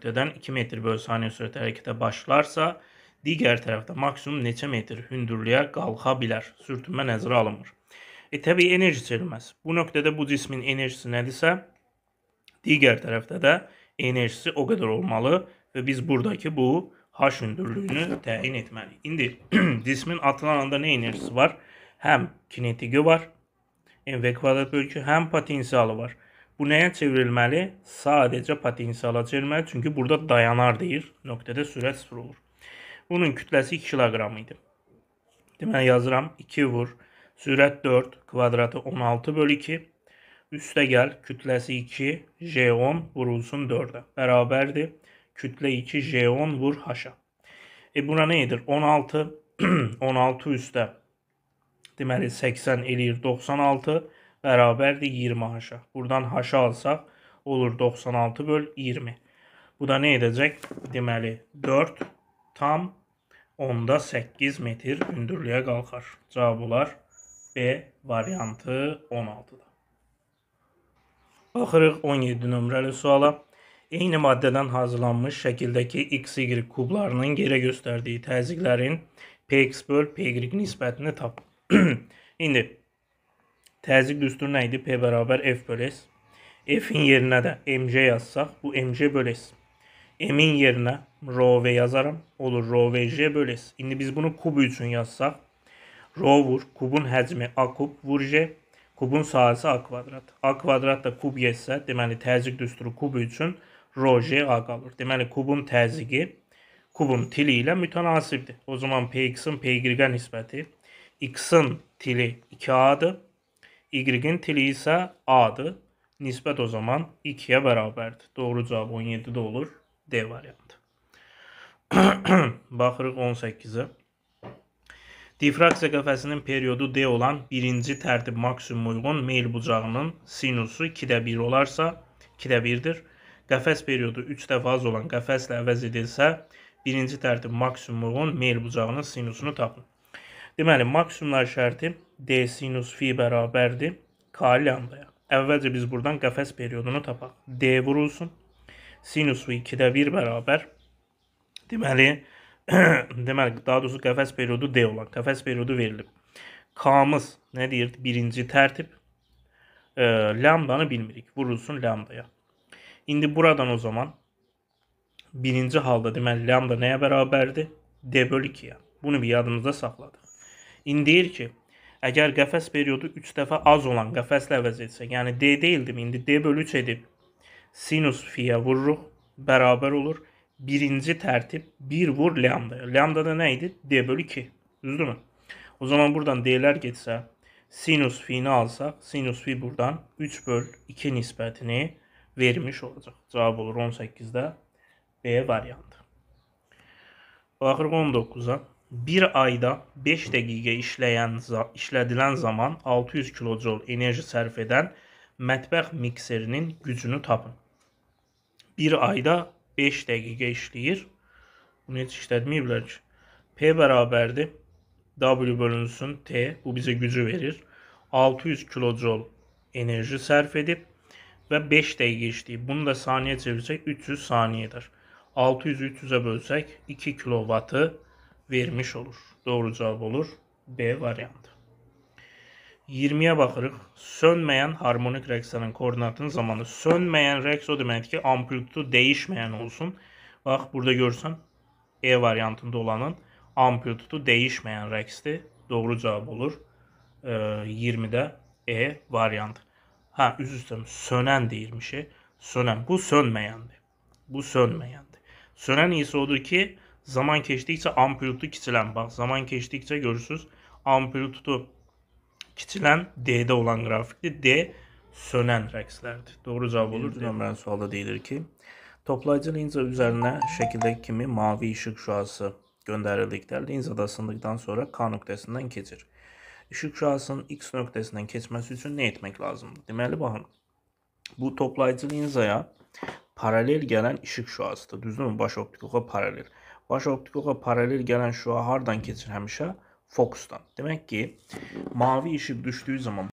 nöqtədən 2 metr bölü saniyə sürətlə hərəkətə başlarsa, digər tərəfdə maksimum neçə metr hündürlüyə qalxa bilər? Sürtünmə nəzərə alınmır. E, təbii enerji çevrilməsi. Bu nöqtədə bu cismin enerjisi nədirsə, digər tərəfdə də enerjisi o qədər olmalı və biz buradakı bu H hündürlüyünü təyin etməliyik. İndi cismin atılan anda nə enerjisi var? Həm kinetiki var, mv kvadrat bölgü, həm potensialı var. Bu nəyə çevrilməli? Sadəcə potensiala çevrilməli. Çünki burada dayanar deyir. Nöqtədə sürət 0 olur. Bunun kütləsi 2 kiloqram idi. Deməli yazıram 2 vur. Sürət 4 kvadratı 16 bölü 2. Üstə gəl kütləsi 2 J10 vurulsun 4-ə. Bərabərdir. Kütlə 2 J10 vur H-a. E buna nə edir? 16 16 üstə deməli 80 eləyir 96 bərabərdir 20 haşa. Buradan haşa alsaq olur 96 böl 20. Bu da nə edəcək? Deməli 4 tam 10-da 8 metr hündürlüyə qalxar. Cavab olar B variantı 16-da. Baxırıq 17 nömrəli suala. Eyni maddədən hazırlanmış şəkildəki XY kublarının yerə göstərdiyi təzyiqlərin PX böl PY nisbətini tap. İndi Təzyiq düsturu nə idi? P bərabər F böləs. F-in yerinə də MC yazsaq, bu MC böləs. M-in yerinə RV yazaram. Olur RVJ böləs. İndi biz bunu kub üçün yazsaq, Rho vur, kubun həcmi A kub vur J, kubun sahəsi A kvadrat. A kvadrat da kub yetsə, deməli təzyiq düsturu kub üçün Rho J A qalır. Deməli kubun təzyiqi kubun tili ilə mütənasibdir. O zaman Px-in Py-ə nisbəti X-in tili 2A-dır. Y-in tili isə A-dır. Nisbət o zaman 2-yə bərabərdir. Doğru cavab 17-də olur. D variantı. Baxırıq 18-ə. Difraksiya qəfəsinin periodu D olan birinci tərtib maksimum uyğun meyl bucağının sinusu 2-də 1 olarsa 2-də 1-dir. Qəfəs periodu 3 dəfə az olan qəfəslə əvəz edilsə, birinci tərtib maksimum uyğun meyl bucağının sinusunu tapın. Deməli, maksimumlar şərti D sinus fi bərabərdir K lambdaya. Əvvəlcə biz buradan qəfəs periodunu tapaq. D vurulsun. Sinusu 2-də 1 bərabər. Deməli, deməli, daha doğrusu qəfəs periodu D olan qəfəs periodu verilib. K-mız nə deyirdi? Birinci tərtib. E, lambdanı bilmirik. Vurulsun lambdaya. İndi buradan o zaman birinci halda deməli lambda nəyə bərabərdir? D bölü 2-yə. Bunu bir yadımızda saxladıq. İndi deyir ki, əgər qəfəs periodu 3 dəfə az olan qəfəslə əvəz etsək, yəni D deyildim, indi D bölü 3 edib sinus fiyə vururuq, bərabər olur. Birinci tərtib 1 vur lambdaya. Lambda da nə idi? D bölü 2. Düzdürmü? O zaman buradan D'lər getsə, sinus fini alsaq, sinus fi buradan 3 böl 2 nisbətini vermiş olacaq. Cavab olur 18-də B variantı. Baxırıq 19-a. bir ayda 5 dakika işleyen, işledilen zaman 600 kilojol enerji sərf edən mətbəx mikserinin gücünü tapın. Bir ayda 5 dakika işleyir. Bunu hiç işlətməyiblər ki. P bərabərdir. W bölünsün T. Bu bize gücü verir. 600 kilojol enerji sərf edib ve 5 dəqiqə işləyib. Bunu da saniye çevirsek 300 saniyedir. 600 300'e bölsek 2 kilovatı vermiş olur. Doğru cavab olur B variantı. 20-yə baxırıq. Sönməyən harmonik rəqslərin koordinatının zamanı sönməyən rəqs o deməkdir ki, amplitudu dəyişməyən olsun. Bax, burada görsən E variantında olanın amplitudu dəyişməyən rəqsdir. Doğru cavab olur. E, 20-də E variantı. Hə, üz üstəm sönən deyilmişi. Sönən bu sönməyəndir. Bu sönməyəndir. Sönən isə odur ki, Zaman geçtikçe amplitudu kitilen bak zaman geçtikçe görürsünüz amplitudu kitilen D'de olan grafikte D sönen rexlerdir. Doğru cevap olur. Ömren sualda değildir ki. Toplayıcı linza üzerine şekilde kimi mavi ışık şuası gönderildikler linzada ısındıktan sonra K noktasından keçir. Işık şüasının X noktasından keçməsi için ne etmek lazımdır? Demeli bakın. Bu toplayıcı linzaya paralel gelen gələn işıq düz mü Baş optikluğa paralel. Başörtü paralel gelen şüa hardan keçir həmişə? Fokusdan. Demək ki, mavi işıq düşdüyü zaman